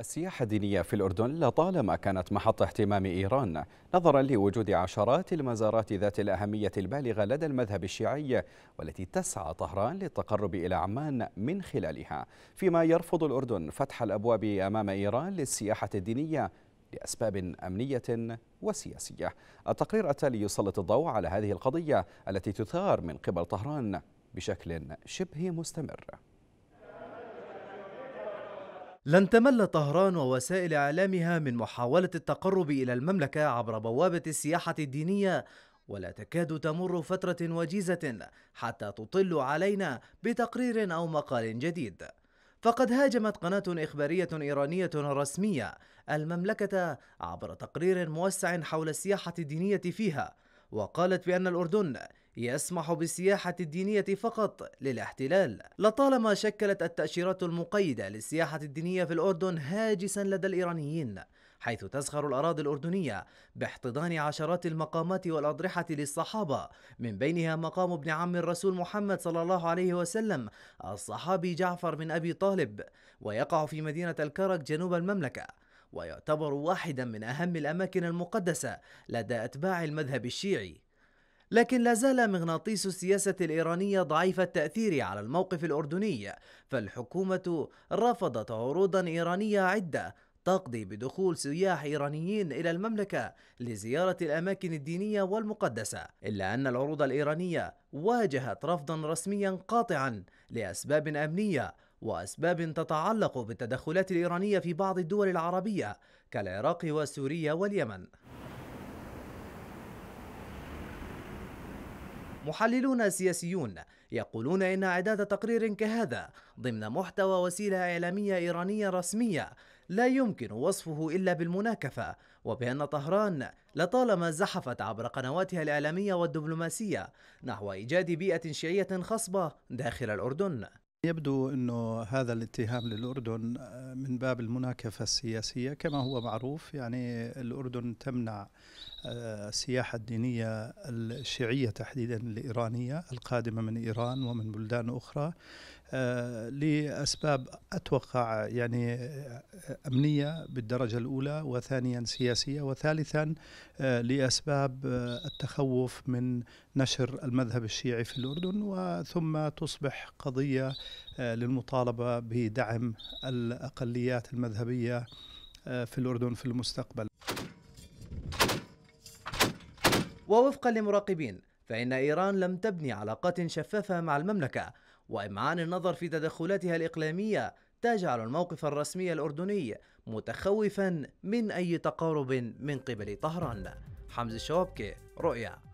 السياحة الدينية في الأردن لطالما كانت محط اهتمام إيران نظرا لوجود عشرات المزارات ذات الأهمية البالغة لدى المذهب الشيعي والتي تسعى طهران للتقرب إلى عمان من خلالها فيما يرفض الأردن فتح الأبواب أمام إيران للسياحة الدينية لأسباب أمنية وسياسية التقرير التالي يسلط الضوء على هذه القضية التي تثار من قبل طهران بشكل شبه مستمر لن تمل طهران ووسائل إعلامها من محاولة التقرب إلى المملكة عبر بوابة السياحة الدينية ولا تكاد تمر فترة وجيزة حتى تطل علينا بتقرير أو مقال جديد فقد هاجمت قناة إخبارية إيرانية رسمية المملكة عبر تقرير موسع حول السياحة الدينية فيها وقالت بأن الأردن يسمح بالسياحة الدينية فقط للاحتلال لطالما شكلت التأشيرات المقيدة للسياحة الدينية في الأردن هاجسا لدى الإيرانيين حيث تزخر الأراضي الأردنية باحتضان عشرات المقامات والأضرحة للصحابة من بينها مقام ابن عم الرسول محمد صلى الله عليه وسلم الصحابي جعفر بن أبي طالب ويقع في مدينة الكرك جنوب المملكة ويعتبر واحدا من أهم الأماكن المقدسة لدى أتباع المذهب الشيعي لكن لا زال مغناطيس السياسة الإيرانية ضعيف التأثير على الموقف الأردني فالحكومة رفضت عروضا إيرانية عدة تقضي بدخول سياح إيرانيين إلى المملكة لزيارة الأماكن الدينية والمقدسة إلا أن العروض الإيرانية واجهت رفضا رسميا قاطعا لأسباب أمنية وأسباب تتعلق بالتدخلات الإيرانية في بعض الدول العربية كالعراق وسوريا واليمن محللون سياسيون يقولون إن إعداد تقرير كهذا ضمن محتوى وسيلة إعلامية إيرانية رسمية لا يمكن وصفه إلا بالمناكفة وبأن طهران لطالما زحفت عبر قنواتها الإعلامية والدبلوماسية نحو إيجاد بيئة شيعية خصبة داخل الأردن يبدو أن هذا الاتهام للأردن آه، من باب المناكفة السياسية كما هو معروف يعني الأردن تمنع آه، السياحة الدينية الشيعية تحديدا الإيرانية القادمة من إيران ومن بلدان أخرى آه، لأسباب أتوقع يعني آه، أمنية بالدرجة الأولى وثانيا سياسية وثالثا آه، لأسباب التخوف من نشر المذهب الشيعي في الأردن وثم تصبح قضية للمطالبة بدعم الأقليات المذهبية في الأردن في المستقبل ووفقا لمراقبين فإن إيران لم تبني علاقات شفافة مع المملكة وإمعان النظر في تدخلاتها الإقليمية تجعل الموقف الرسمي الأردني متخوفا من أي تقارب من قبل طهران حمزة الشوابكي رؤيا